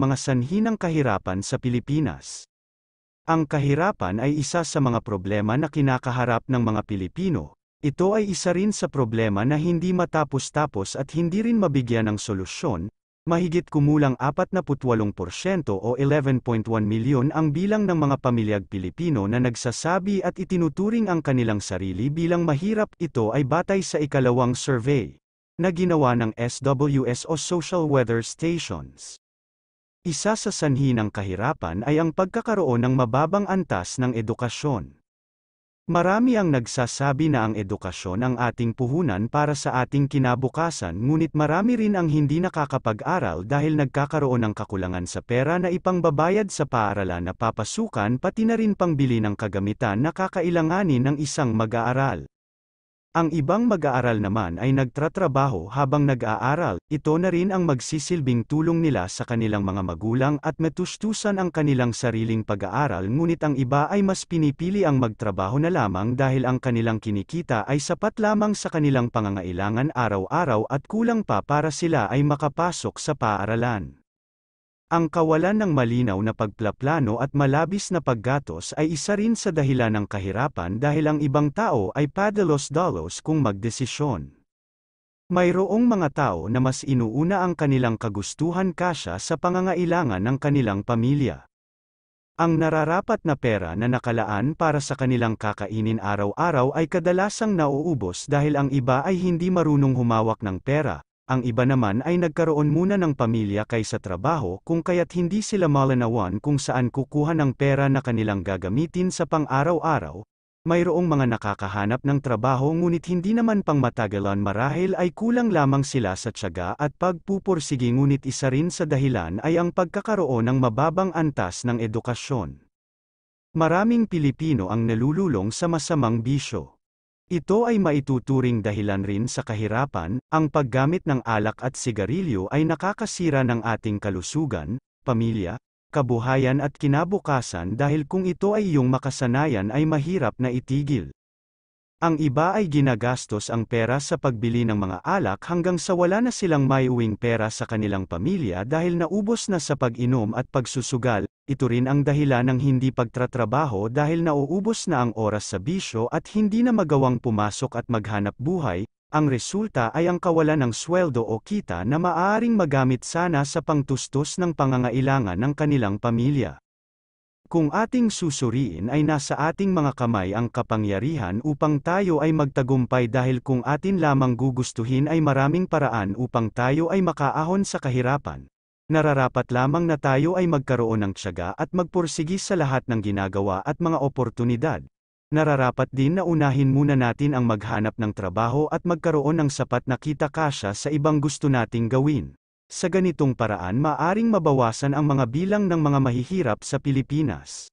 mga sanhi ng kahirapan sa Pilipinas. Ang kahirapan ay isa sa mga problema na kinakaharap ng mga Pilipino. Ito ay isa rin sa problema na hindi matapos-tapos at hindi rin mabigyan ng solusyon. Mahigit kumulang 48% o 11.1 milyon ang bilang ng mga pamilyag Pilipino na nagsasabi at itinuturing ang kanilang sarili bilang mahirap. Ito ay batay sa ikalawang survey na ginawa ng SWS o Social Weather Stations. Isa sa sanhi ng kahirapan ay ang pagkakaroon ng mababang antas ng edukasyon. Marami ang nagsasabi na ang edukasyon ang ating puhunan para sa ating kinabukasan ngunit marami rin ang hindi nakakapag-aral dahil nagkakaroon ng kakulangan sa pera na ipangbabayad sa paaralan na papasukan pati na rin pangbili ng kagamitan na kakailanganin ng isang mag-aaral. Ang ibang mag-aaral naman ay nagtratrabaho habang nag-aaral, ito na rin ang magsisilbing tulong nila sa kanilang mga magulang at matustusan ang kanilang sariling pag-aaral ngunit ang iba ay mas pinipili ang magtrabaho na lamang dahil ang kanilang kinikita ay sapat lamang sa kanilang pangangailangan araw-araw at kulang pa para sila ay makapasok sa paaralan. Ang kawalan ng malinaw na pagplaplano at malabis na paggatos ay isa rin sa dahilan ng kahirapan dahil ang ibang tao ay padalos-dalos kung magdesisyon. Mayroong mga tao na mas inuuna ang kanilang kagustuhan kasya sa pangangailangan ng kanilang pamilya. Ang nararapat na pera na nakalaan para sa kanilang kakainin araw-araw ay kadalasang nauubos dahil ang iba ay hindi marunong humawak ng pera, ang iba naman ay nagkaroon muna ng pamilya kaysa trabaho kung kaya't hindi sila malanawan kung saan kukuha ng pera na kanilang gagamitin sa pang-araw-araw, mayroong mga nakakahanap ng trabaho ngunit hindi naman pangmatagalan marahil ay kulang lamang sila sa tiyaga at pagpupursige ngunit isa rin sa dahilan ay ang pagkakaroon ng mababang antas ng edukasyon. Maraming Pilipino ang nalululong sa masamang bisyo. Ito ay maituturing dahilan rin sa kahirapan, ang paggamit ng alak at sigarilyo ay nakakasira ng ating kalusugan, pamilya, kabuhayan at kinabukasan dahil kung ito ay iyong makasanayan ay mahirap na itigil. Ang iba ay ginagastos ang pera sa pagbili ng mga alak hanggang sa wala na silang maiuwing pera sa kanilang pamilya dahil naubos na sa pag-inom at pagsusugal, ito rin ang dahilan ng hindi pagtratrabaho dahil nauubos na ang oras sa bisyo at hindi na magawang pumasok at maghanap buhay, ang resulta ay ang kawalan ng sweldo o kita na maaaring magamit sana sa pangtustos ng pangangailangan ng kanilang pamilya. Kung ating susuriin ay nasa ating mga kamay ang kapangyarihan upang tayo ay magtagumpay dahil kung atin lamang gugustuhin ay maraming paraan upang tayo ay makaahon sa kahirapan. Nararapat lamang na tayo ay magkaroon ng tiyaga at magpursigi sa lahat ng ginagawa at mga oportunidad. Nararapat din na unahin muna natin ang maghanap ng trabaho at magkaroon ng sapat na kita kasya sa ibang gusto nating gawin. Sa ganitong paraan maaring mabawasan ang mga bilang ng mga mahihirap sa Pilipinas.